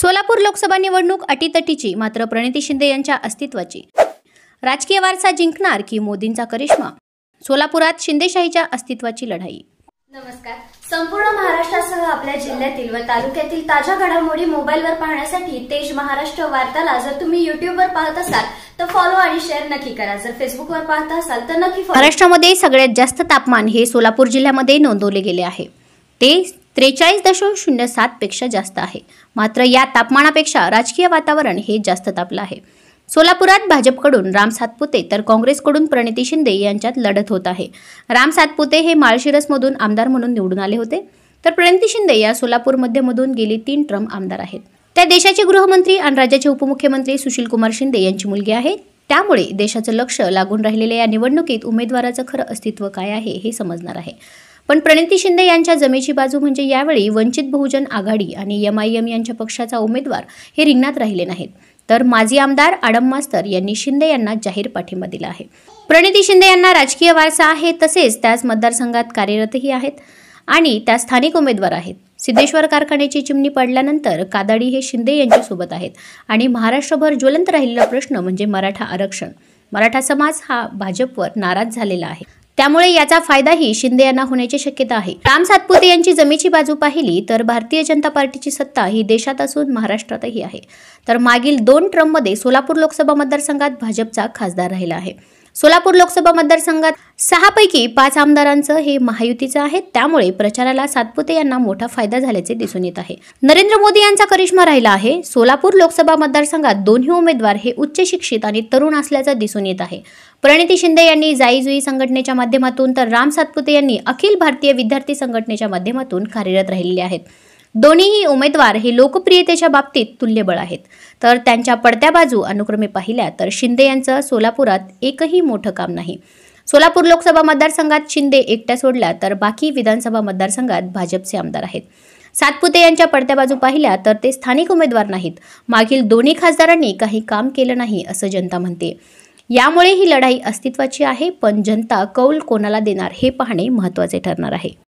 सोलापूर लोकसभा निवडणूक अटीतटीची मात्र प्रणिती शिंदे यांच्या अस्तित्वाची राजकीय वारसा जिंकणार की मोदींचा करिश्मा सोलापुरात शिंदेशाहीच्या अस्तित्वाची लढाई नमस्कार संपूर्ण महाराष्ट्रासह आपल्या जिल्ह्यातील व तालुक्यातील ताज्या घडामोडी मोबाईलवर पाहण्यासाठी तेज महाराष्ट्र वार्ताला जर तुम्ही युट्यूबवर पाहत असाल तर फॉलो आणि शेअर नक्की करा जर फेसबुकवर पाहत असाल तर नक्की महाराष्ट्रामध्ये सगळ्यात जास्त तापमान हे सोलापूर जिल्ह्यामध्ये नोंदवले गेले आहे ते त्रेचाळीस दशांश शून्य सातपेक्षा जास्त आहे मात्र या तापमानापेक्षा राजकीय वातावरण हे जास्त तापलं आहे सोलापुरात भाजपकडून राम सातपुते तर काँग्रेसकडून प्रणिती शिंदे यांच्यात लढत होत आहे राम सातपुते हे माळशिरसमधून आमदार म्हणून निवडून आले होते तर प्रणिती शिंदे या सोलापूर मध्यमधून गेली तीन ट्रम आमदार आहेत त्या देशाचे गृहमंत्री आणि राज्याचे उपमुख्यमंत्री सुशील कुमार शिंदे यांची मुलगी आहे त्यामुळे देशाचं लक्ष लागून राहिलेल्या या निवडणुकीत उमेदवाराचं खरं अस्तित्व काय आहे हे समजणार आहे पण प्रणिती शिंदे यांच्या जमेची बाजू म्हणजे यावेळी वंचित बहुजन आघाडी आणि एम आय एम यांच्या पक्षाचा उमेदवार हे रिंगणात राहिले नाहीत तर माजी आमदार आडम मास्तर यांनी शिंदे यांना जाहीर पाठिंबा दिला आहे प्रणिती शिंदे यांना राजकीय वारसा आहे तसेच त्याच मतदारसंघात कार्यरतही आहेत आणि त्या स्थानिक उमेदवार आहेत सिद्धेश्वर कारखान्याची चिमणी पडल्यानंतर कादाडी हे शिंदे यांच्यासोबत आहेत आणि महाराष्ट्रभर ज्वलंत राहिलेला प्रश्न म्हणजे मराठा आरक्षण मराठा समाज हा भाजपवर नाराज झालेला आहे त्यामुळे याचा फायदाही शिंदे यांना होण्याची शक्यता आहे राम सातपुते यांची जमीची बाजू पाहिली तर भारतीय जनता पार्टीची सत्ता ही देशात असून महाराष्ट्रातही आहे तर मागील दोन मध्ये सोलापूर लोकसभा मतदारसंघात भाजपचा खासदार राहिला आहे सोलापूर लोकसभा मतदारसंघात पैकी पाच आमदारांचं हे महायुतीचं आहे त्यामुळे प्रचाराला सातपुते यांना मोठा फायदा झाल्याचे दिसून येत आहे नरेंद्र मोदी यांचा करिश्मा राहिला आहे सोलापूर लोकसभा मतदारसंघात दोन्ही उमेदवार हे उच्च शिक्षित आणि तरुण असल्याचं दिसून येत आहे प्रणिती शिंदे यांनी जाईजुई संघटनेच्या माध्यमातून तर राम सातपुते यांनी अखिल भारतीय विद्यार्थी संघटनेच्या माध्यमातून कार्यरत राहिलेले आहेत दोन्हीही उमेदवार हे लोकप्रियतेच्या बाबतीत तुल्यबळ आहेत तर त्यांच्या पडत्या बाजू अनुक्रमे पाहिल्या तर शिंदे यांचं सोलापुरात एकही मोठं काम नाही सोलापूर लोकसभा मतदारसंघात शिंदे एकट्या सोडल्या तर बाकी विधानसभा मतदारसंघात भाजपचे आमदार आहेत सातपुते यांच्या पडत्या बाजू पाहिल्या तर ते स्थानिक उमेदवार नाहीत मागील दोन्ही खासदारांनी काही काम केलं नाही असं जनता म्हणते यामुळे ही लढाई अस्तित्वाची आहे पण जनता कौल कोणाला देणार हे पाहणे महत्त्वाचे ठरणार आहे